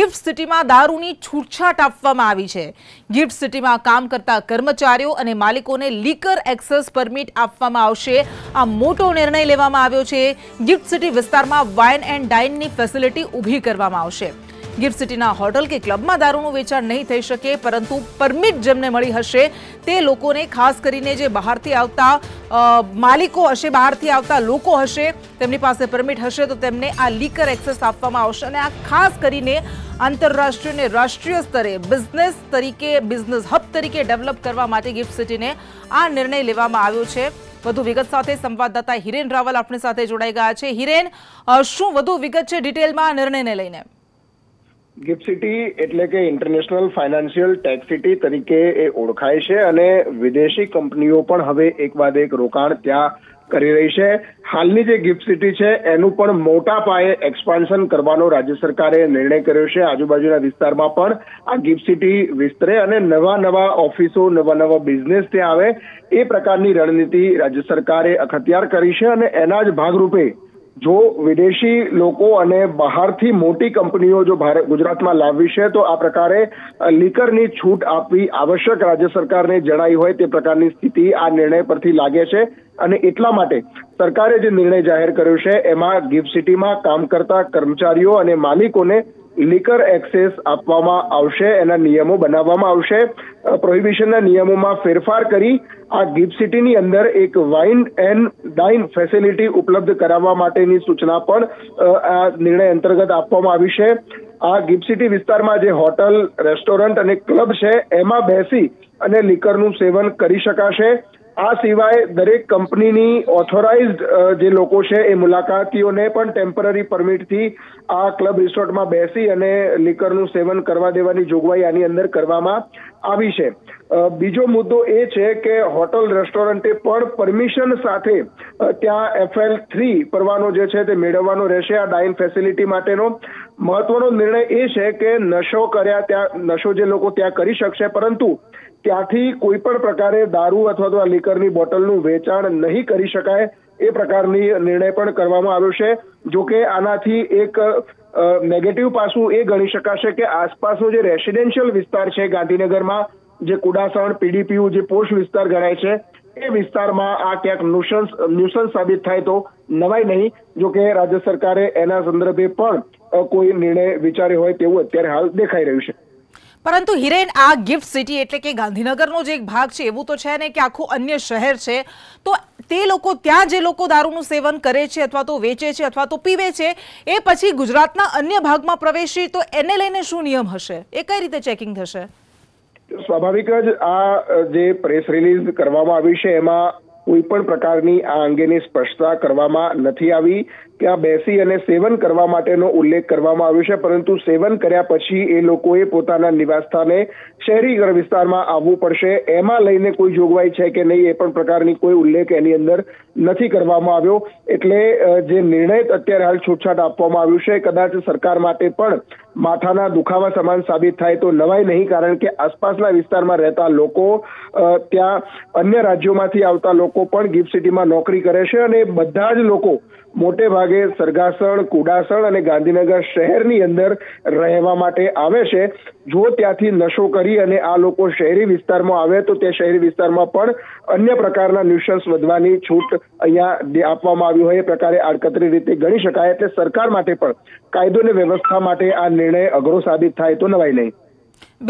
gift સિટીમાં દારૂની છૂટછાટ આપવામાં આવી છે ગિફ્ટ સિટીમાં કામ કરતા કર્મચારીઓ અને માલિકોને લીકર એક્સેસ પરમિટ આપવામાં આવશે આ મોટો નિર્ણય લેવામાં આવ્યો છે ગિફ્ટ સિટી વિસ્તારમાં વાઇન એન્ડ ડાઇનની ફેસિલિટી ઊભી કરવામાં આવશે गिफ्ट सिटी ના હોટેલ કે ક્લબ માં दारू નું વેચાણ નહીં થઈ શકે પરંતુ પરમિટ જેમને મળી હશે તે લોકો ને ખાસ કરીને જે બહાર થી આવતા માલિકો અશે બહાર થી આવતા લોકો હશે તેમની પાસે પરમિટ હશે તો તેમને આ liquor access આપવામાં આવશે અને આ ખાસ કરીને આંતરરાષ્ટ્રીય ને રાષ્ટ્રીય સ્તરે બિઝનેસ તરીકે બિઝનેસ હબ તરીકે ડેવલપ કરવા માટે गिफ्ट सिटी ને આ નિર્ણય લેવામાં આવ્યો છે વધુ વિગત સાથે સંવાદદાતા હિરેન રાવલ આપને સાથે જોડાયા ગયા છે હિરેન શું વધુ વિગત છે ડિટેલ માં નિર્ણય લેને ગિફ્ટ સિટી એટલે કે ઇન્ટરનેશનલ ફાઇનાન્શિયલ ટેક્સ સિટી તરીકે એ ઓળખાય છે અને વિદેશી કંપનીઓ પણ હવે એક બાદ એક રોકાણ ત્યાં કરી રહી છે હાલની જે ગિફ્ટ સિટી છે એનું પણ મોટા પાયે એક્સપાન્શન કરવાનો રાજ્ય સરકારે નિર્ણય કર્યો છે આજુબાજુના વિસ્તારમાં પણ આ ગિફ્ટ સિટી વિસ્તરે અને નવા નવા ઓફિસો નવા નવા બિઝનેસ ત્યાં આવે એ પ્રકારની રણનીતિ રાજ્ય સરકારે અખત્યાર કરી છે અને એના જ ભાગરૂપે જો વિદેશી લોકો અને બહારથી મોટી કંપનીઓ જો ભારત ગુજરાતમાં લાવવી છે તો આ પ્રકારે લીકરની છૂટ આપવી આવશ્યક રાજ્ય સરકારને જણાઈ હોય તે પ્રકારની સ્થિતિ આ નિર્ણય પરથી લાગે છે અને એટલા માટે સરકારે જે નિર્ણય જાહેર કર્યો છે એમાં ગિફ્ટ સિટીમાં કામ કરતા કર્મચારીઓ અને માલિકોને લિકર એક્સેસ આપવામાં આવશે એના નિયમો બનાવવામાં આવશે પ્રોહિબિશનના નિયમોમાં ફેરફાર કરી આ ગિફ્ટ સિટીની અંદર એક વાઇન એન્ડ ડાઇન ફેસિલિટી ઉપલબ્ધ કરાવવા માટેની સૂચના પણ આ નિર્ણય અંતર્ગત આપવામાં આવી છે આ ગિફ્ટ સિટી વિસ્તારમાં જે હોટલ રેસ્ટોરન્ટ અને ક્લબ છે એમાં બેસી અને લિકરનું સેવન કરી શકાશે આ સિવાય દરેક કંપનીની ઓથોરાઇઝડ જે લોકો છે એ મુલાકાતીઓને પણ ટેમ્પરરી પરમિટથી આ ક્લબ રિસોર્ટમાં બેસી અને લીકરનું સેવન કરવા દેવાની જોગવાઈ આની અંદર કરવામાં આવી છે બીજો મુદ્દો એ છે કે હોટલ રેસ્ટોરન્ટે પણ પરમિશન સાથે ત્યાં એફએલ થ્રી પરવાનો જે છે તે મેળવવાનો રહેશે આ ડાઇન ફેસિલિટી માટેનો મહત્વનો નિર્ણય એ છે કે નશો કર્યા ત્યાં નશો જે લોકો ત્યાં કરી શકશે પરંતુ ત્યાંથી કોઈ પણ પ્રકારે દારૂ અથવા તો આ લીકરની બોટલનું વેચાણ નહીં કરી શકાય એ પ્રકારની નિર્ણય પણ કરવામાં આવ્યો છે જો કે આનાથી એક નેગેટિવ પાસું એ ગણી શકાશે કે આસપાસનો જે રેસિડેન્શિયલ વિસ્તાર છે ગાંધીનગરમાં જે કુડાસણ પીડીપીયુ જે પોષ વિસ્તાર ગણાય છે એ વિસ્તારમાં આ ક્યાંક ન્યુસન્સ ન્યુસન્સ સાબિત થાય તો નવાય નહીં જો કે રાજ્ય સરકારે એના સંદર્ભે પણ કોઈ નિર્ણય વિચાર્યો હોય તેવું અત્યારે હાલ દેખાઈ રહ્યું છે પરંતુ હિરેન આ ગિફ્ટ સિટી એટલે કે ગાંધીનગરનો જે એક ભાગ છે એવું તો છે ને કે આખું અન્ય શહેર છે તો તે લોકો ત્યાં જે લોકો દારૂનું સેવન કરે છે અથવા તો વેચે છે અથવા તો પીવે છે એ પછી ગુજરાતના અન્ય ભાગમાં પ્રવેશી તો એને લઈને શું નિયમ હશે એ કઈ રીતે ચેકિંગ થશે સ્વાભાવિક જ આ જે પ્રેસ રિલીઝ કરવામાં આવી છે એમાં કોઈ પણ પ્રકારની આ અંગેની સ્પષ્ટતા કરવામાં નથી આવી ત્યાં બેસી અને સેવન કરવા માટેનો ઉલ્લેખ કરવામાં આવ્યો છે પરંતુ સેવન કર્યા પછી એ લોકોએ પોતાના નિવાસસ્થાને શહેરીગર વિસ્તારમાં આવવું પડશે એમાં લઈને કોઈ જોગવાઈ છે કે નહીં એ પણ પ્રકારની કોઈ ઉલ્લેખ એની અંદર નથી કરવામાં આવ્યો એટલે જે નિર્ણય અત્યારે હાલ છૂટછાટ આપવામાં આવ્યું છે કદાચ સરકાર માટે પણ માથાના દુખાવા સમાન સાબિત થાય તો નવાય નહીં કારણ કે આસપાસના વિસ્તારમાં રહેતા લોકો ત્યાં અન્ય રાજ્યોમાંથી આવતા લોકો પણ ગિફ્ટ સિટીમાં નોકરી કરે છે અને બધા જ લોકો મોટે ભાગે સરગાસણ કુડાસણ અને ગાંધીનગર શહેરની અંદર રહેવા માટે આવે છે જો ત્યાંથી નશો કરી અને આ લોકો શહેરી વિસ્તારમાં આવે તો તે શહેરી વિસ્તારમાં પણ અન્ય પ્રકારના ન્યુશન્સ વધવાની છૂટ અહીંયા આપવામાં આવ્યું હોય એ પ્રકારે આડકતરી રીતે ગણી શકાય એટલે સરકાર માટે પણ કાયદો અને વ્યવસ્થા માટે આ નિર્ણય અઘરો સાબિત થાય તો નવાય નહીં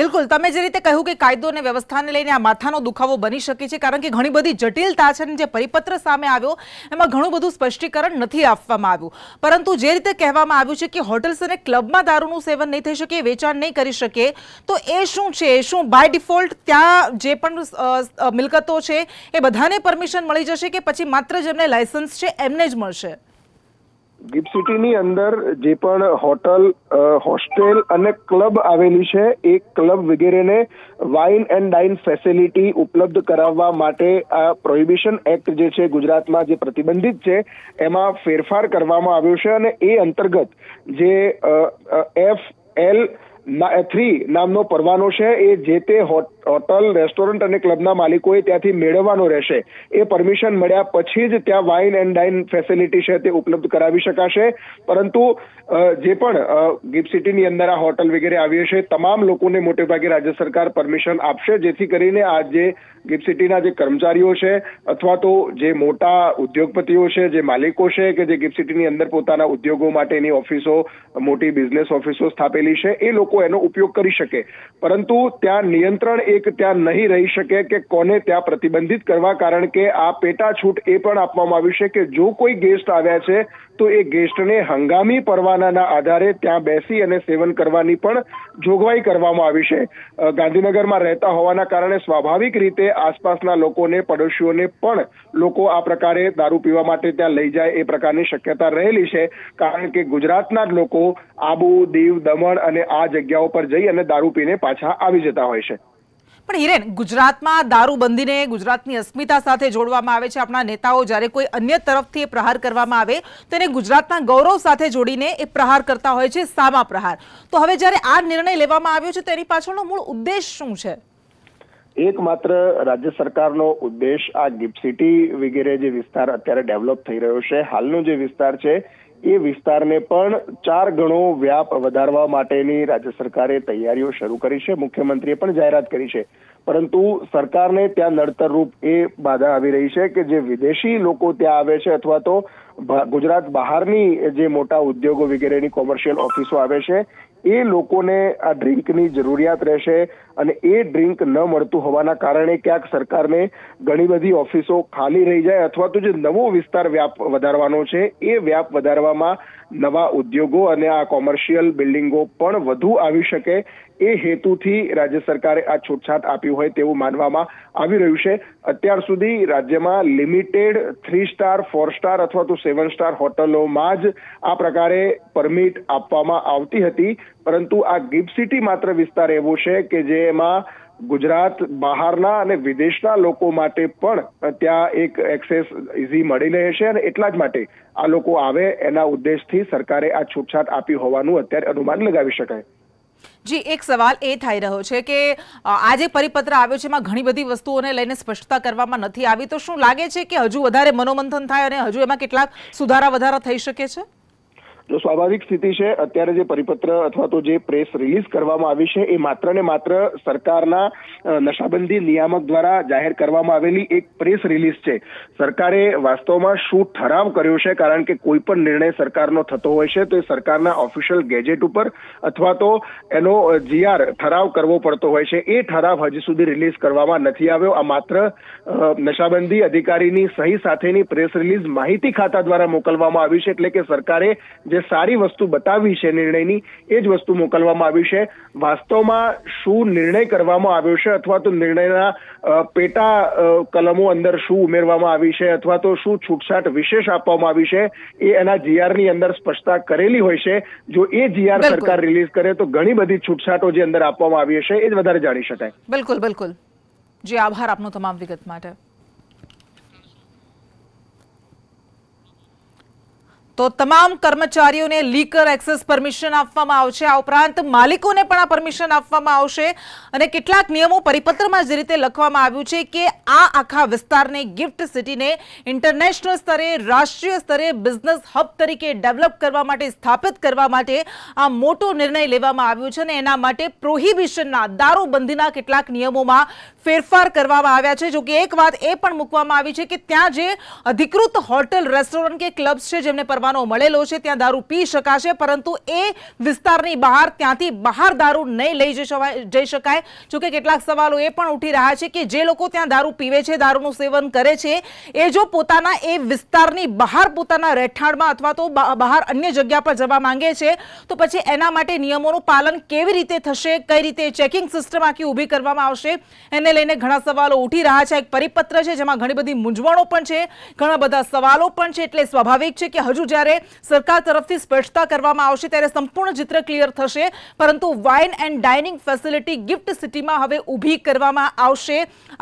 બિલકુલ તમે જે રીતે કહ્યું કે કાયદો અને વ્યવસ્થાને લઈને આ માથાનો દુખાવો બની શકે છે કારણ કે ઘણી બધી જટિલતા છે અને જે પરિપત્ર સામે આવ્યો એમાં ઘણું બધું સ્પષ્ટીકરણ નથી આપવામાં આવ્યું પરંતુ જે રીતે કહેવામાં આવ્યું છે કે હોટલ્સ અને ક્લબમાં દારૂનું સેવન નહીં થઈ શકે વેચાણ નહીં કરી શકે તો એ શું છે એ શું બાય ડિફોલ્ટ ત્યાં જે પણ મિલકતો છે એ બધાને પરમિશન મળી જશે કે પછી માત્ર જેમને લાયસન્સ છે એમને જ મળશે ગિફ્ટ સિટીની અંદર જે પણ હોટલ હોસ્ટેલ અને ક્લબ આવેલી છે એ ક્લબ વગેરેને વાઇન એન્ડ ડાઇન ફેસિલિટી ઉપલબ્ધ કરાવવા માટે આ પ્રોહિબિશન એક્ટ જે છે ગુજરાતમાં જે પ્રતિબંધિત છે એમાં ફેરફાર કરવામાં આવ્યો છે અને એ અંતર્ગત જે એફ એલ થ્રી નામનો પરવાનો છે એ જે તે હોટલ રેસ્ટોરન્ટ અને ક્લબના માલિકોએ ત્યાંથી મેળવવાનો રહેશે એ પરમિશન મળ્યા પછી જ ત્યાં વાઇન એન્ડ ડાઇન ફેસિલિટી છે તે ઉપલબ્ધ કરાવી શકાશે પરંતુ જે પણ ગિફ્ટ સિટીની અંદર આ હોટલ વગેરે આવી હશે તમામ લોકોને મોટેભાગે રાજ્ય સરકાર પરમિશન આપશે જેથી કરીને આ જે ગિફ્ટ સિટીના જે કર્મચારીઓ છે અથવા તો જે મોટા ઉદ્યોગપતિઓ છે જે માલિકો છે કે જે ગિફ્ટ સિટીની અંદર પોતાના ઉદ્યોગો માટેની ઓફિસો મોટી બિઝનેસ ઓફિસો સ્થાપેલી છે એ લોકો લોકો એનો ઉપયોગ કરી શકે પરંતુ ત્યાં નિયંત્રણ એક ત્યાં નહીં રહી શકે કે કોને ત્યાં પ્રતિબંધિત કરવા કારણ કે આ પેટા છૂટ એ પણ આપવામાં આવ્યું છે કે જો કોઈ ગેસ્ટ આવ્યા છે તો એ ગેસ્ટને હંગામી પરવાનાના આધારે ત્યાં બેસી અને સેવન કરવાની પણ જોગવાઈ કરવામાં આવી છે ગાંધીનગરમાં રહેતા હોવાના કારણે સ્વાભાવિક રીતે આસપાસના લોકોને પડોશીઓને પણ લોકો આ પ્રકારે દારૂ પીવા માટે ત્યાં લઈ જાય એ પ્રકારની શક્યતા રહેલી છે કારણ કે ગુજરાતના જ લોકો આબુ દીવ દમણ અને આ જગ્યાઓ પર જઈ અને દારૂ પીને પાછા આવી જતા હોય છે પણ હિરેન ગુજરાતમાં દારૂબંધીને ગુજરાતની અસ્મિતા સાથે જોડવામાં આવે છે આપણા નેતાઓ જ્યારે કોઈ અન્ય તરફથી પ્રહાર કરવામાં આવે તો એને ગુજરાતના ગૌરવ સાથે જોડીને એ પ્રહાર કરતા હોય છે સામા પ્રહાર તો હવે જ્યારે આ નિર્ણય લેવામાં આવ્યો છે તેની પાછળનો મૂળ ઉદ્દેશ શું છે એકમાત્ર રાજ્ય સરકારનો ઉદ્દેશ આ ગિફ્ટ સિટી વગેરે જે વિસ્તાર અત્યારે ડેવલપ થઈ રહ્યો છે હાલનો જે વિસ્તાર છે એ વિસ્તારને પણ ચાર ગણો વ્યાપ વધારવા માટેની રાજ્ય સરકારે તૈયારીઓ શરૂ કરી છે મુખ્યમંત્રીએ પણ જાહેરાત કરી છે પરંતુ સરકારને ત્યાં નડતરરૂપ એ બાધા આવી રહી છે કે જે વિદેશી લોકો ત્યાં આવે છે અથવા તો ગુજરાત બહારની જે મોટા ઉદ્યોગો વગેરેની કોમર્શિયલ ઓફિસો આવે છે એ લોકોને આ ડ્રિંકની જરૂરિયાત રહેશે અને એ ડ્રિંક ન મળતું હોવાના કારણે ક્યાંક સરકારને ઘણી બધી ઓફિસો ખાલી રહી જાય અથવા તો જે નવો વિસ્તાર વ્યાપ વધારવાનો છે એ વ્યાપ વધારવામાં નવા ઉદ્યોગો અને આ કોમર્શિયલ બિલ્ડિંગો પણ વધુ આવી શકે એ હેતુથી રાજ્ય સરકારે આ છૂટછાટ આપી હોય તેવું માનવામાં આવી રહ્યું છે અત્યાર સુધી રાજ્યમાં limited three star four star અથવા તો સેવન સ્ટાર હોટલોમાં જ આ પ્રકારે પરમિટ આપવામાં આવતી હતી પરંતુ આ ગિફ્ટ સિટી માત્ર વિસ્તાર એવો છે કે જેમાં ગુજરાત બહારના અને વિદેશના લોકો માટે પણ ત્યાં એક એક્સેસ ઇઝી મળી રહે છે અને એટલા જ માટે આ લોકો આવે એના ઉદ્દેશથી સરકારે આ છૂટછાટ આપી હોવાનું અત્યારે અનુમાન લગાવી શકાય જી એક સવાલ એ થઈ રહ્યો છે કે આ જે પરિપત્ર આવ્યો છે એમાં ઘણી બધી વસ્તુઓને લઈને સ્પષ્ટતા કરવામાં નથી આવી તો શું લાગે છે કે હજુ વધારે મનોમંથન થાય અને હજુ એમાં કેટલાક સુધારા વધારા થઈ શકે છે જો સ્વાભાવિક સ્થિતિ છે અત્યારે જે પરિપત્ર અથવા તો જે પ્રેસ રિલીઝ કરવામાં આવી છે એ માત્ર ને માત્ર સરકારના નશાબંધી નિયામક દ્વારા જાહેર કરવામાં આવેલી એક પ્રેસ રિલીઝ છે સરકારે વાસ્તવમાં શું ઠરાવ કર્યો છે કારણ કે કોઈ પણ નિર્ણય સરકારનો થતો હોય છે તો એ સરકારના ઓફિશિયલ ગેજેટ ઉપર અથવા તો એનો જીઆર ઠરાવ કરવો પડતો હોય છે એ ઠરાવ હજી સુધી રિલીઝ કરવામાં નથી આવ્યો આ માત્ર નશાબંધી અધિકારીની સહી સાથેની પ્રેસ રિલીઝ માહિતી ખાતા દ્વારા મોકલવામાં આવી છે એટલે કે સરકારે જે સારી વસ્તુ બતાવી છે નિર્ણયની એ જ વસ્તુ મોકલવામાં આવી છે વાસ્તવમાં શું નિર્ણય કરવામાં આવ્યો છે અથવા તો નિર્ણયના પેટા કલમો અંદર શું ઉમેરવામાં આવી છે અથવા તો શું છૂટછાટ વિશેષ આપવામાં આવી છે એ એના જીઆરની અંદર સ્પષ્ટતા કરેલી હોય છે જો એ જીઆર સરકાર રિલીઝ કરે તો ઘણી બધી છૂટછાટો જે અંદર આપવામાં આવી હશે એ જ વધારે જાણી શકાય બિલકુલ બિલકુલ જી આભાર આપનો તમામ વિગત માટે તો તમામ કર્મચારીઓને લીકર એક્સેસ પરમિશન આપવામાં આવશે આ ઉપરાંત માલિકોને પણ આ પરમિશન આપવામાં આવશે અને કેટલાક નિયમો પરિપત્રમાં જે રીતે લખવામાં આવ્યું છે કે આ આખા વિસ્તારને ગિફ્ટ સિટીને ઇન્ટરનેશનલ સ્તરે રાષ્ટ્રીય સ્તરે બિઝનેસ હબ તરીકે ડેવલપ કરવા માટે સ્થાપિત કરવા માટે આ મોટો નિર્ણય લેવામાં આવ્યો છે અને એના માટે પ્રોહિબિશનના દારૂબંધીના કેટલાક નિયમોમાં ફેરફાર કરવામાં આવ્યા છે જો કે એક વાત એ પણ મૂકવામાં આવી છે કે ત્યાં જે અધિકૃત હોટેલ રેસ્ટોરન્ટ કે ક્લબ્સ છે જેમને પરવાનો મળેલો છે ત્યાં दारू પી શકાશે પરંતુ એ વિસ્તારની બહાર ત્યાંથી બહાર दारू લઈ જઈ શકાય જઈ શકાય જો કે કેટલાક સવાલો એ પણ ઊઠી રહ્યા છે કે જે લોકો ત્યાં दारू પીવે છે दारूનું સેવન કરે છે એ જો પોતાનું એ વિસ્તારની બહાર પોતાનું રેઠાણમાં अथवा તો બહાર અન્ય જગ્યા પર જવા માંગે છે તો પછી એના માટે નિયમોનું પાલન કેવી રીતે થશે કઈ રીતે ચેકિંગ સિસ્ટમ આખી ઊભી કરવામાં આવશે અને લેને ઘણા સવાલો ઊઠી રહ્યા છે એક પરિપત્ર છે જેમાં ઘણી બધી મૂંઝવાણો પણ છે ઘણા બધા સવાલો પણ છે એટલે સ્વાભાવિક છે કે હજુ જારે સરકાર તરફથી સ્પષ્ટતા કરવામાં આવશે ત્યારે સંપૂર્ણ ચિત્ર ક્લિયર થશે પરંતુ wine and dining facility GIFT City માં હવે ઊભી કરવામાં આવશે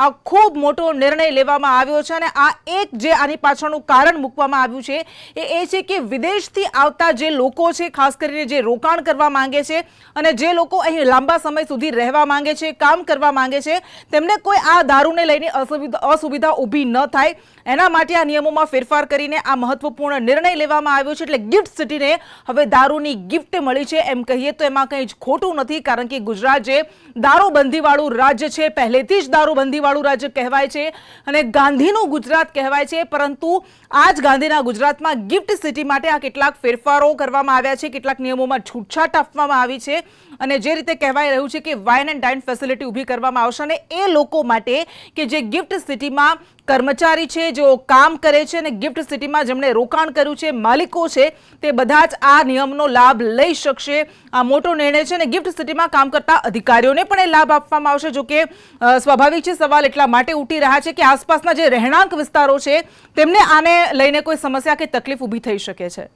આ ખૂબ મોટો નિર્ણય લેવામાં આવ્યો છે અને આ એક જે આની પાછળનું કારણ મૂકવામાં આવ્યું છે એ એ છે કે વિદેશથી આવતા જે લોકો છે ખાસ કરીને જે રોકાણ કરવા માંગે છે અને જે લોકો અહીં લાંબા સમય સુધી રહેવા માંગે છે કામ કરવા માંગે છે એમને કોઈ આ દારૂને લઈને અસુવિધા ઊભી ન થાય એના માટે આ નિયમોમાં ફેરફાર કરીને આ મહત્વપૂર્ણ નિર્ણય લેવામાં આવ્યો છે એટલે ગિફ્ટ સિટીને હવે દારૂની ગિફ્ટ મળી છે એમ કહીએ તો એમાં કંઈ જ ખોટું નથી કારણ કે ગુજરાત જે દારૂબંધીવાળું રાજ્ય છે પહેલેથી જ દારૂબંધીવાળું રાજ્ય કહેવાય છે અને ગાંધીનું ગુજરાત કહેવાય છે પરંતુ આ જ ગાંધીના ગુજરાતમાં ગિફ્ટ સિટી માટે આ કેટલાક ફેરફારો કરવામાં આવ્યા છે કેટલાક નિયમોમાં છૂટછાટ આપવામાં આવી છે અને જે રીતે કહેવાઈ રહ્યું છે કે વાઇન એન્ડ ડાઇન ફેસિલિટી ઊભી કરવામાં આવશે અને એ લોકો માટે કે જે ગિફ્ટ સિટીમાં કર્મચારી છે જેઓ કામ કરે છે અને ગિફ્ટ સિટીમાં જેમણે રોકાણ કર્યું છે માલિકો છે તે બધા જ આ નિયમનો લાભ લઈ શકશે આ મોટો નિર્ણય છે અને ગિફ્ટ સિટીમાં કામ કરતા અધિકારીઓને પણ એ લાભ આપવામાં આવશે જોકે સ્વાભાવિક છે સવાલ એટલા માટે ઉઠી રહ્યા છે કે આસપાસના જે રહેણાંક વિસ્તારો છે તેમને આને લઈને કોઈ સમસ્યા કે તકલીફ ઊભી થઈ શકે છે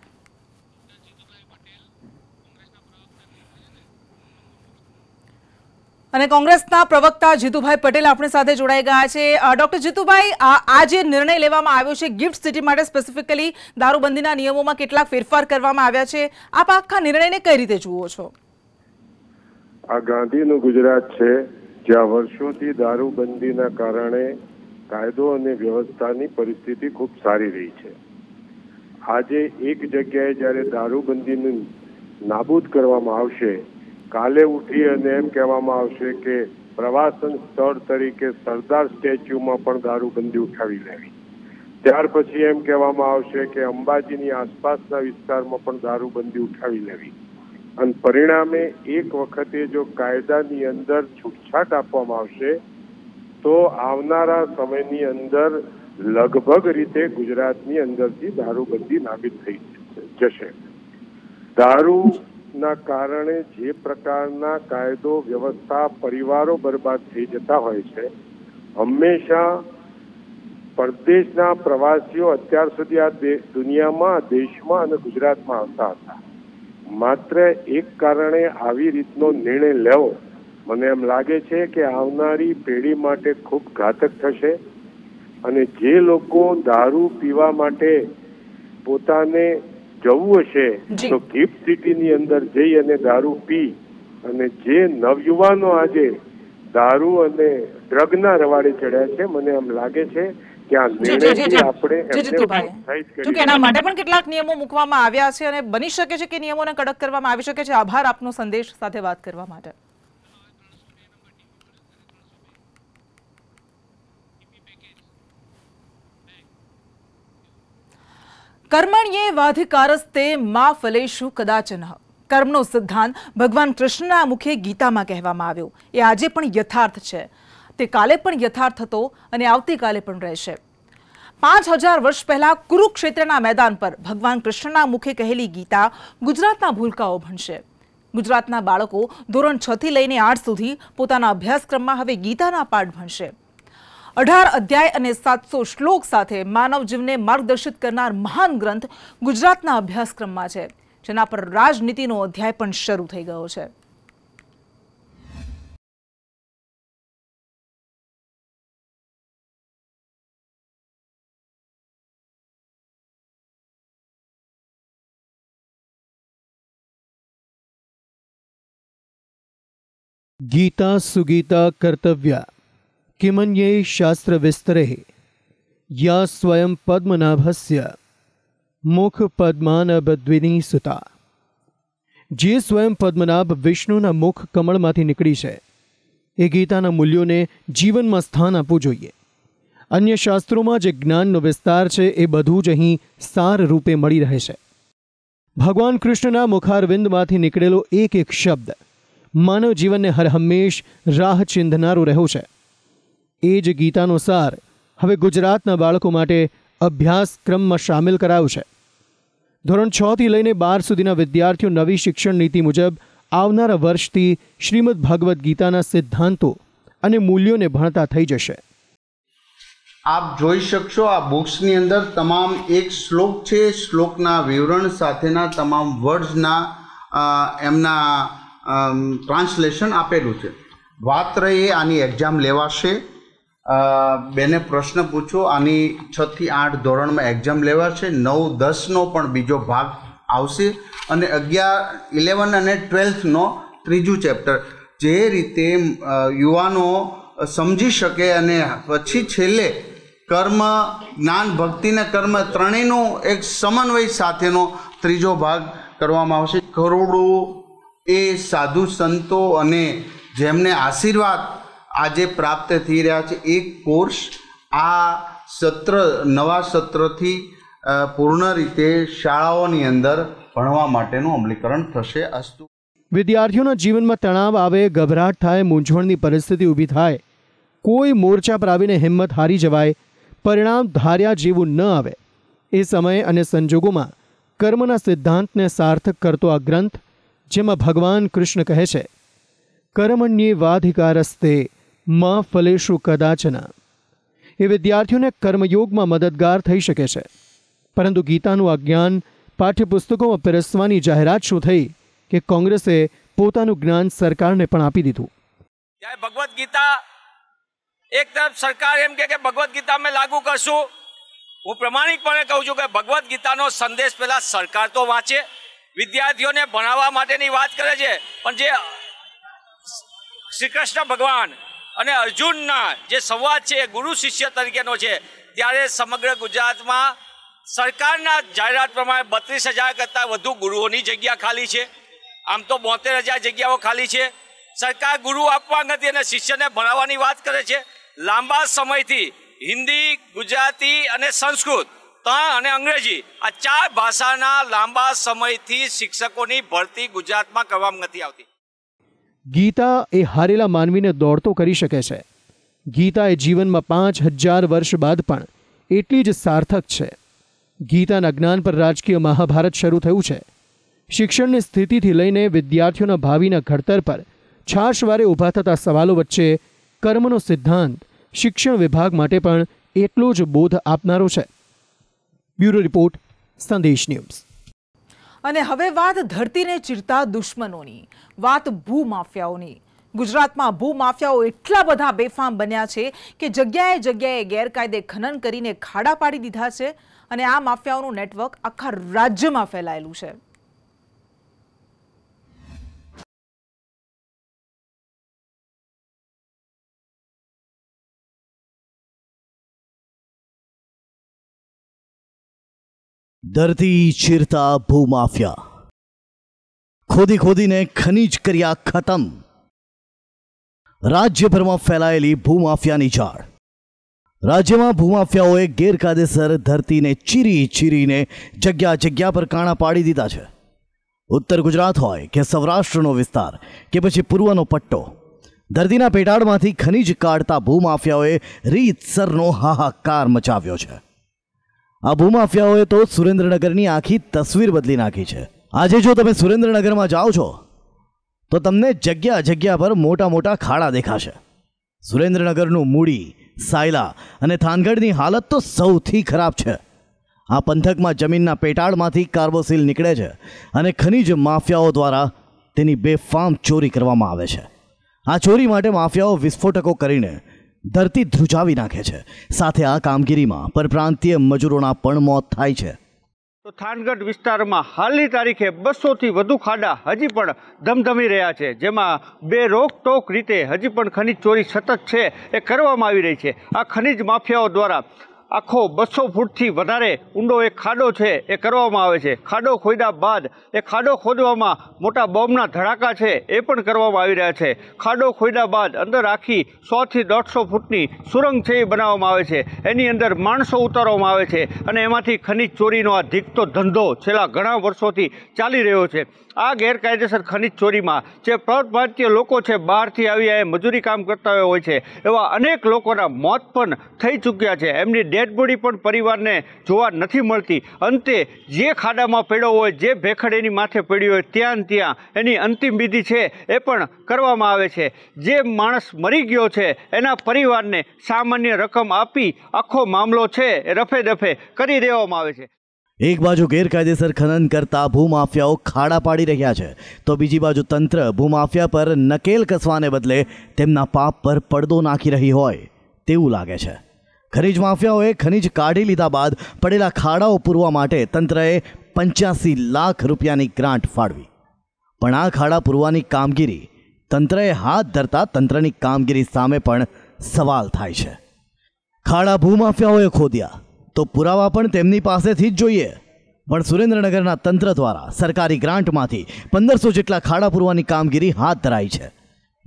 અને કોંગ્રેસના પ્રવક્તા જીતુભાઈ પટેલ આપણી સાથે જોડાઈ ગયા છે ડોક્ટર જીતુભાઈ આ જે નિર્ણય લેવામાં આવ્યો છે ગિફ્ટ સિટી માટે સ્પેસિફિકલી દારૂબંધીના નિયમોમાં કેટલાક ફેરફાર કરવામાં આવ્યા છે આપ આખા નિર્ણયને કઈ રીતે જુઓ છો આ ગાંધીનું ગુજરાત છે જ્યાં વર્ષોથી દારૂબંધીના કારણે કાયદો અને વ્યવસ્થાની પરિસ્થિતિ ખૂબ સારી રહી છે આજે એક જગ્યાએ જ્યારે દારૂબંધીનું નાબૂદ કરવામાં આવશે કાલે ઉઠી અને એમ કહેવામાં આવશે કે પ્રવાસન સ્થળ તરીકે સરદાર સ્ટેચ્યુમાં પણ દારૂબંધી ઉઠાવી લેવી ત્યાર પછી એમ કહેવામાં આવશે કે અંબાજીની આસપાસના વિસ્તારમાં પણ દારૂબંધી ઉઠાવી લેવી અને પરિણામે એક વખતે જો કાયદાની અંદર છૂટછાટ આપવામાં આવશે તો આવનારા સમયની અંદર લગભગ રીતે ગુજરાતની અંદરથી દારૂબંધી નાબિત થઈ જશે દારૂ ના કારણે જે પ્રકારના કાયદો વ્યવસ્થા પરિવારો બરબાદ થઈ જતા હોય છે હંમેશા પરદેશના પ્રવાસીઓ અત્યાર સુધી આ દુનિયામાં દેશમાં અને ગુજરાતમાં આવતા હતા માત્ર એક કારણે આવી રીતનો નિર્ણય લેવો મને એમ લાગે છે કે આવનારી પેઢી માટે ખૂબ ઘાતક થશે અને જે લોકો દારૂ પીવા માટે પોતાને જવું હશે તો ગિફ્ટ સિટીની અંદર જઈ અને દારૂ પી અને જે નવયુવાનો આજે દારૂ અને ડ્રગના રવાડે ચડ્યા છે મને એમ લાગે છે એના માટે પણ કેટલાક નિયમો મૂકવામાં આવ્યા છે અને બની શકે છે કે નિયમોને કડક કરવામાં આવી શકે છે આભાર આપનો સંદેશ સાથે વાત કરવા માટે કર્મણ્યે વાધિકારસ્તે મા ફલેશુ કદાચન કર્મનો સિદ્ધાંત ભગવાન કૃષ્ણના મુખે ગીતામાં કહેવામાં આવ્યો એ આજે પણ યથાર્થ છે તે કાલે પણ યથાર્થ હતો અને આવતીકાલે પણ રહેશે પાંચ હજાર વર્ષ પહેલાં કુરુક્ષેત્રના મેદાન પર ભગવાન કૃષ્ણના મુખે કહેલી ગીતા ગુજરાતના ભૂલકાઓ ભણશે ગુજરાતના બાળકો ધોરણ છથી લઈને આઠ સુધી પોતાના અભ્યાસક્રમમાં હવે ગીતાના પાઠ ભણશે અઢાર અધ્યાય અને સાતસો શ્લોક સાથે માનવ માર્ગદર્શિત કરનાર મહાન ગ્રંથ ગુજરાતના અભ્યાસક્રમમાં છે જેના પર રાજનીતિનો અધ્યાય પણ શરૂ થઈ ગયો છે ગીતા સુગીતા કર્તવ્યા શાસ્ત્ર किमन्ये शास्त्रविस्तरे या स्वयं पद्मनाभस्य મુખપદ્માનબદ્વિની સુતા જે સ્વયં પદ્મનાભ વિષ્ણુના મુખ કમળમાંથી નીકળી છે એ ગીતાના મૂલ્યોને જીવનમાં સ્થાન આપવું જોઈએ અન્ય શાસ્ત્રોમાં જે જ્ઞાનનો વિસ્તાર છે એ બધું જ અહીં સાર રૂપે મળી રહે છે ભગવાન કૃષ્ણના મુખારવિંદમાંથી નીકળેલો એક એક શબ્દ માનવ જીવનને હરહંમેશ રાહ ચિંધનારું રહ્યો છે એ જ ગીતાનો સાર હવે ગુજરાતના બાળકો માટે અભ્યાસક્રમમાં સામેલ કરાયો છે ધોરણ છથી લઈને બાર સુધીના વિદ્યાર્થીઓ નવી શિક્ષણ નીતિ મુજબ આવનારા વર્ષથી શ્રીમદ ભગવદ્ ગીતાના સિદ્ધાંતો અને મૂલ્યોને ભણતા થઈ જશે આપ જોઈ શકશો આ બુક્સની અંદર તમામ એક શ્લોક છે શ્લોકના વિવરણ સાથેના તમામ વર્ડ્સના એમના ટ્રાન્સલેશન આપેલું છે વાત્રએ આની એક્ઝામ લેવાશે બેને પ્રશ્ન પૂછો આની છથી આઠ ધોરણમાં એક્ઝામ લેવાશે નવ દસનો પણ બીજો ભાગ આવશે અને અગિયાર ઇલેવન અને ટ્વેલ્થનો ત્રીજું ચેપ્ટર જે રીતે યુવાનો સમજી શકે અને પછી છેલ્લે કર્મ જ્ઞાન ભક્તિને કર્મ ત્રણેયનો એક સમન્વય સાથેનો ત્રીજો ભાગ કરવામાં આવશે કરોડો એ સાધુ સંતો અને જેમને આશીર્વાદ આજે પ્રાપ્ત થઈ રહ્યા છે એ કોર્સ આ સત્ર નવા સત્રથી પૂર્ણ રીતે શાળાઓની અંદર ભણવા માટેનું અમલીકરણ થશે અસ્તુ વિદ્યાર્થીઓના જીવનમાં તણાવ આવે ગભરાટ થાય મૂંઝવણની પરિસ્થિતિ ઊભી થાય કોઈ મોરચા પર આવીને હિંમત હારી જવાય પરિણામ ધાર્યા જેવું ન આવે એ સમય અને સંજોગોમાં કર્મના સિદ્ધાંતને સાર્થક કરતો આ ગ્રંથ જેમાં ભગવાન કૃષ્ણ કહે છે કર્મણ્યે વાધિકારસ્તે માં ફલેશું કદાચન એ વિદ્યાર્થીઓને કર્મયોગમાં મદદગાર થઈ શકે છે પરંતુ ગીતાનું આ જ્ઞાન પાઠ્યપુસ્તકોમાં પીરસવાની જાહેરાત શું થઈ કે કોંગ્રેસે પોતાનું જ્ઞાન સરકારને પણ આપી દીધું ત્યારે ભગવદ્ ગીતા એક તરફ સરકાર એમ કે ભગવદ્ ગીતા અમે લાગુ કરશું હું પ્રમાણિકપણે કહું છું કે ભગવદ્ ગીતાનો સંદેશ પહેલાં સરકાર તો વાંચે વિદ્યાર્થીઓને ભણાવવા માટેની વાત કરે છે પણ જે શ્રી કૃષ્ણ ભગવાન અને અર્જુનના જે સંવાદ છે એ ગુરુ શિષ્ય તરીકેનો છે ત્યારે સમગ્ર ગુજરાતમાં સરકારના જાહેરાત પ્રમાણે બત્રીસ હજાર કરતાં વધુ ગુરુઓની જગ્યા ખાલી છે આમ તો બોતેર હજાર જગ્યાઓ ખાલી છે સરકાર ગુરુ આપવા નથી અને શિષ્યને ભણાવવાની વાત કરે છે લાંબા સમયથી હિન્દી ગુજરાતી અને સંસ્કૃત ત્રણ અને અંગ્રેજી આ ચાર ભાષાના લાંબા સમયથી શિક્ષકોની ભરતી ગુજરાતમાં કરવામાં નથી આવતી ગીતા એ હારેલા માનવીને દોડતો કરી શકે છે ગીતા એ જીવનમાં પાંચ હજાર વર્ષ બાદ પણ એટલી જ સાર્થક છે ગીતાના જ્ઞાન પર રાજકીય મહાભારત શરૂ થયું છે શિક્ષણની સ્થિતિથી લઈને વિદ્યાર્થીઓના ભાવિના ઘડતર પર છાશવારે ઊભા થતા સવાલો વચ્ચે કર્મનો સિદ્ધાંત શિક્ષણ વિભાગ માટે પણ એટલો જ બોધ આપનારો છે બ્યુરો રિપોર્ટ સંદેશ ન્યૂઝ અને હવે વાત ધરતીને ચીરતા દુશ્મનોની વાત ભૂ માફિયાઓની ગુજરાતમાં ભૂ માફિયાઓ એટલા બધા બેફામ બન્યા છે કે જગ્યાએ જગ્યાએ ગેરકાયદે ખનન કરીને ખાડા પાડી દીધા છે અને આ માફિયાઓનું નેટવર્ક આખા રાજ્યમાં ફેલાયેલું છે દર્દી ચીરતા ભૂમાફિયા ખોદી ખોદીને ખનીજ કર્યા ખતમ રાજ્યભરમાં ફેલાયેલી ભૂમાફિયાની જાળ રાજ્યમાં ભૂમાફિયાઓએ ગેરકાયદેસર ધરતીને ચીરી ચીરીને જગ્યા જગ્યા પર કાણા પાડી દીધા છે ઉત્તર ગુજરાત હોય કે સૌરાષ્ટ્રનો વિસ્તાર કે પછી પૂર્વનો પટ્ટો ધરતીના પેટાળમાંથી ખનીજ કાઢતા ભૂમાફિયાઓએ રીતસરનો હાહાકાર મચાવ્યો છે આ ભૂમાફિયાઓએ તો સુરેન્દ્રનગરની આખી તસવીર બદલી નાખી છે આજે જો તમે સુરેન્દ્રનગરમાં જાઓ છો તો તમને જગ્યા જગ્યા પર મોટા મોટા ખાડા દેખાશે સુરેન્દ્રનગરનું મૂડી સાયલા અને થાનગઢની હાલત તો સૌથી ખરાબ છે આ પંથકમાં જમીનના પેટાળમાંથી કાર્બોસિલ નીકળે છે અને ખનીજ માફિયાઓ દ્વારા તેની બેફામ ચોરી કરવામાં આવે છે આ ચોરી માટે માફિયાઓ વિસ્ફોટકો કરીને ધરતી ધ્રુજાવી નાખે છે સાથે આ કામગીરીમાં પરપ્રાંતીય મજૂરોના પણ મોત થાય છે તો થાનગઢ વિસ્તારમાં હાલની તારીખે બસોથી વધુ ખાડા હજી પણ ધમધમી રહ્યા છે જેમાં બે રોકટોક રીતે હજી પણ ખનીજ ચોરી સતત છે એ કરવામાં આવી રહી છે આ ખનિજ માફિયાઓ દ્વારા આખો બસો ફૂટથી વધારે ઊંડો એક ખાડો છે એ કરવામાં આવે છે ખાડો ખોદ્યા બાદ એ ખાડો ખોદવામાં મોટા બોમ્બના ધડાકા છે એ પણ કરવામાં આવી રહ્યા છે ખાડો ખોદ્યા બાદ અંદર આખી સોથી દોઢસો ફૂટની સુરંગ છે એ બનાવવામાં આવે છે એની અંદર માણસો ઉતારવામાં આવે છે અને એમાંથી ખનિજ ચોરીનો આ ધીકતો ધંધો છેલ્લા ઘણા વર્ષોથી ચાલી રહ્યો છે આ ગેરકાયદેસર ખનિજ ચોરીમાં જે પ્રવૃત્ત ભારતીય લોકો છે બહારથી આવી મજૂરી કામ કરતા હોય છે એવા અનેક લોકોના મોત પણ થઈ ચૂક્યા છે એમની ડેડ પણ પરિવારને જોવા નથી મળતી અંતે જે ખાડામાં પડ્યો હોય જે ભેખડ એની માથે પડ્યો હોય ત્યાં ત્યાં એની અંતિમ વિધિ છે એ પણ કરવામાં આવે છે જે માણસ મરી ગયો છે એના પરિવારને સામાન્ય રકમ આપી આખો મામલો છે એ રફે દફે કરી દેવામાં આવે છે એક બાજુ ગેરકાયદેસર ખનન કરતા ભૂમાફિયાઓ ખાડા પાડી રહ્યા છે તો બીજી બાજુ તંત્ર ભૂમાફિયા પર નકેલ કસવાને બદલે તેમના પાપ પર પડદો નાખી રહી હોય તેવું લાગે છે ખનીજ માફિયાઓએ ખનીજ કાઢી લીધા બાદ પડેલા ખાડાઓ પૂરવા માટે તંત્રએ પંચ્યાસી લાખ રૂપિયાની ગ્રાન્ટ ફાળવી પણ આ ખાડા પૂરવાની કામગીરી તંત્રએ હાથ ધરતા તંત્રની કામગીરી સામે પણ સવાલ થાય છે ખાડા ભૂમાફિયાઓએ ખોદ્યા તો પુરાવા પણ તેમની પાસેથી જ જોઈએ પણ સુરેન્દ્રનગરના તંત્ર દ્વારા સરકારી ગ્રાન્ટમાંથી પંદરસો જેટલા ખાડા પૂરવાની કામગીરી હાથ ધરાઈ છે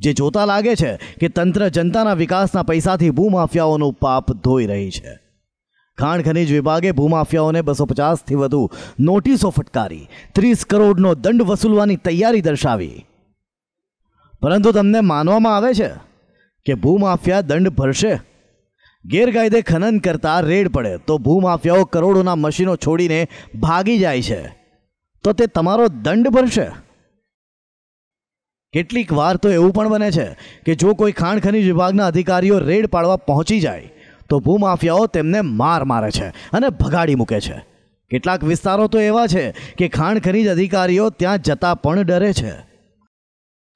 જે જોતા લાગે છે કે તંત્ર જનતાના વિકાસના પૈસાથી ભૂમાફિયાઓનું પાપ ધોઈ રહી છે ખાણ ખનિજ વિભાગે ભૂમાફિયાઓને બસો પચાસથી વધુ નોટિસો ફટકારી ત્રીસ કરોડનો દંડ વસૂલવાની તૈયારી દર્શાવી પરંતુ તમને માનવામાં આવે છે કે ભૂમાફિયા દંડ ભરશે ગેરકાયદે ખનન કરતા રેડ પડે તો ભૂમાફિયાઓ કરોડોના મશીનો છોડીને ભાગી જાય છે તો તે તમારો દંડ ભરશે કેટલીક વાર તો એવું પણ બને છે કે જો કોઈ ખાણ ખનિજ વિભાગના અધિકારીઓ રેડ પાડવા પહોંચી જાય તો ભૂમાફિયાઓ તેમને માર મારે છે અને ભગાડી મૂકે છે કેટલાક વિસ્તારો તો એવા છે કે ખાણ ખનીજ અધિકારીઓ ત્યાં જતા પણ ડરે છે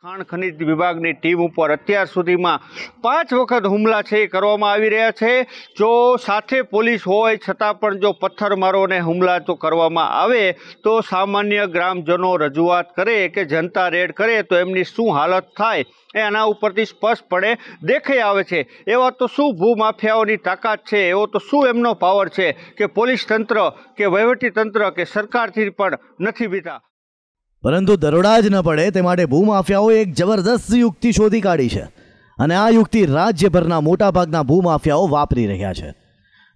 ખાણ ખનિજ વિભાગની ટીમ ઉપર અત્યાર સુધીમાં પાંચ વખત હુમલા છે એ કરવામાં આવી રહ્યા છે જો સાથે પોલીસ હોય છતાં પણ જો પથ્થરમારોને હુમલા તો કરવામાં આવે તો સામાન્ય ગ્રામજનો રજૂઆત કરે કે જનતા રેડ કરે તો એમની શું હાલત થાય એ આના ઉપરથી સ્પષ્ટપણે દેખાઈ આવે છે એવા તો શું ભૂમાફિયાઓની તાકાત છે એવો તો શું એમનો પાવર છે કે પોલીસ તંત્ર કે વહીવટી તંત્ર કે સરકારથી પણ નથી બીતા પરંતુ દરોડા જ ન પડે તે માટે ભૂમાફિયાઓએ એક જબરદસ્ત યુક્તિ શોધી કાઢી છે અને આ યુક્તિ રાજ્યભરના મોટાભાગના ભૂમાફિયાઓ વાપરી રહ્યા છે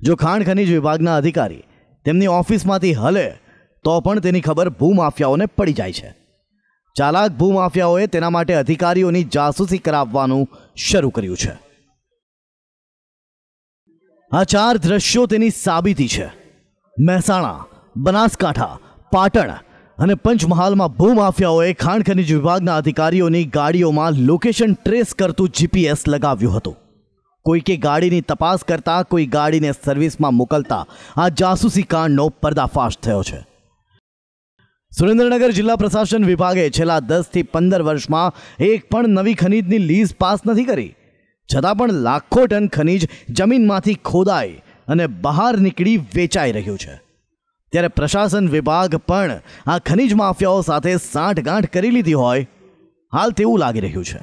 જો ખાણ ખનિજ વિભાગના અધિકારી તેમની ઓફિસમાંથી હલે તો પણ તેની ખબર ભૂમાફિયાઓને પડી જાય છે ચાલાક ભૂમાફિયાઓએ તેના માટે અધિકારીઓની જાસૂસી કરાવવાનું શરૂ કર્યું છે આ ચાર દ્રશ્યો તેની સાબિતી છે મહેસાણા બનાસકાંઠા પાટણ અને પંચમહાલમાં ભૂમાફિયાઓએ ખાણ ખનીજ વિભાગના અધિકારીઓની ગાડીઓમાં લોકેશન ટ્રેસ કરતું જીપીએસ લગાવ્યું હતું કોઈકે ગાડીની તપાસ કરતા કોઈ ગાડીને સર્વિસમાં મોકલતા આ જાસૂસી કાંડનો પર્દાફાશ થયો છે સુરેન્દ્રનગર જિલ્લા પ્રશાસન વિભાગે છેલ્લા દસથી પંદર વર્ષમાં એક પણ નવી ખનિજની લીઝ પાસ નથી કરી છતાં પણ લાખો ટન ખનીજ જમીનમાંથી ખોદાઈ અને બહાર નીકળી વેચાઈ રહ્યું છે ત્યારે પ્રશાસન વિભાગ પણ આ ખનિજ માફિયાઓ સાથે સાંઠગાંઠ કરી લીધી હોય હાલ તેવું લાગી રહ્યું છે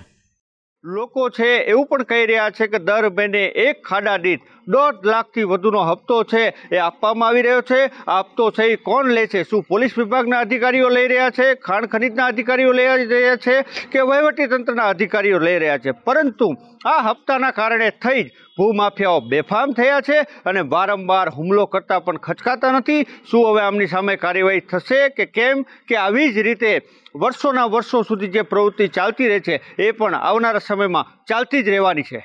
લોકો છે એવું પણ કહી રહ્યા છે કે દર મહિને એક ખાડા દીઠ દોઢ લાખથી વધુનો હપ્તો છે એ આપવામાં આવી રહ્યો છે આ હપ્તો છે એ કોણ લે છે શું પોલીસ વિભાગના અધિકારીઓ લઈ રહ્યા છે ખાણ ખનીજના અધિકારીઓ લઈ રહ્યા છે કે વહીવટી તંત્રના અધિકારીઓ લઈ રહ્યા છે પરંતુ આ હપ્તાના કારણે થઈ જ ભૂમાફિયાઓ બેફામ થયા છે અને વારંવાર હુમલો કરતા પણ ખચકાતા નથી શું હવે આમની સામે કાર્યવાહી થશે કે કેમ કે આવી જ રીતે વર્ષોના વર્ષો સુધી જે પ્રવૃત્તિ ચાલતી રહે છે એ પણ આવનારા સમયમાં ચાલતી જ રહેવાની છે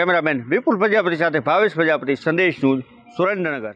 કેમેરામેન વિપુલ પ્રજાપતિ સાથે ભાવેશ પ્રજાપતિ સંદેશ ન્યૂઝ સુરેન્દ્રનગર